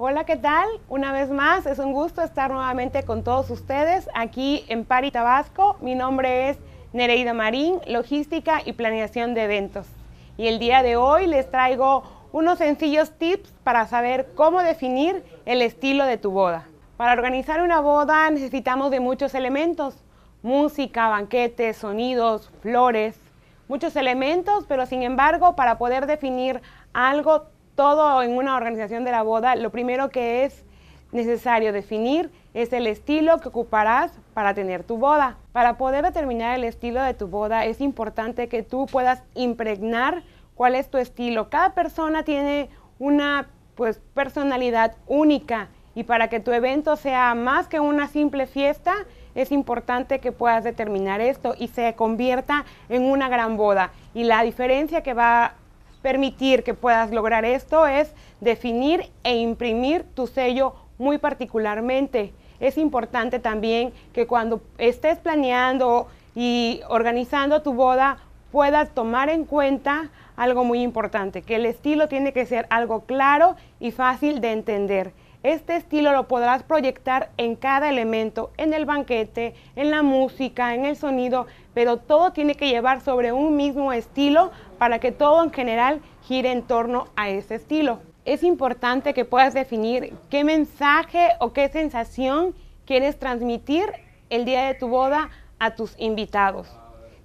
Hola, ¿qué tal? Una vez más, es un gusto estar nuevamente con todos ustedes aquí en Pari Tabasco. Mi nombre es Nereida Marín, Logística y Planeación de Eventos. Y el día de hoy les traigo unos sencillos tips para saber cómo definir el estilo de tu boda. Para organizar una boda necesitamos de muchos elementos, música, banquetes, sonidos, flores, muchos elementos, pero sin embargo para poder definir algo todo en una organización de la boda, lo primero que es necesario definir es el estilo que ocuparás para tener tu boda. Para poder determinar el estilo de tu boda es importante que tú puedas impregnar cuál es tu estilo. Cada persona tiene una pues, personalidad única y para que tu evento sea más que una simple fiesta, es importante que puedas determinar esto y se convierta en una gran boda. Y la diferencia que va permitir que puedas lograr esto es definir e imprimir tu sello muy particularmente. Es importante también que cuando estés planeando y organizando tu boda puedas tomar en cuenta algo muy importante, que el estilo tiene que ser algo claro y fácil de entender. Este estilo lo podrás proyectar en cada elemento, en el banquete, en la música, en el sonido, pero todo tiene que llevar sobre un mismo estilo para que todo en general gire en torno a ese estilo. Es importante que puedas definir qué mensaje o qué sensación quieres transmitir el día de tu boda a tus invitados.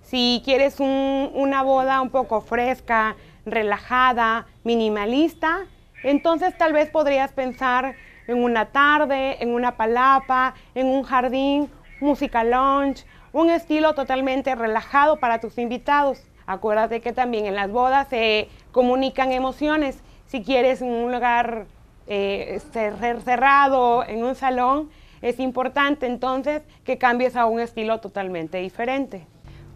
Si quieres una boda un poco fresca, relajada, minimalista, entonces tal vez podrías pensar en una tarde, en una palapa, en un jardín, música lounge, un estilo totalmente relajado para tus invitados. Acuérdate que también en las bodas se comunican emociones. Si quieres en un lugar eh, cerrado, en un salón, es importante entonces que cambies a un estilo totalmente diferente.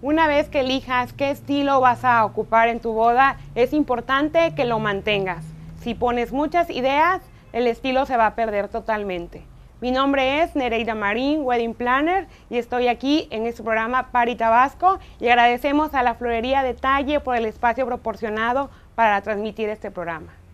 Una vez que elijas qué estilo vas a ocupar en tu boda, es importante que lo mantengas si pones muchas ideas, el estilo se va a perder totalmente. Mi nombre es Nereida Marín, Wedding Planner, y estoy aquí en este programa Pari Tabasco y agradecemos a la Florería Detalle por el espacio proporcionado para transmitir este programa.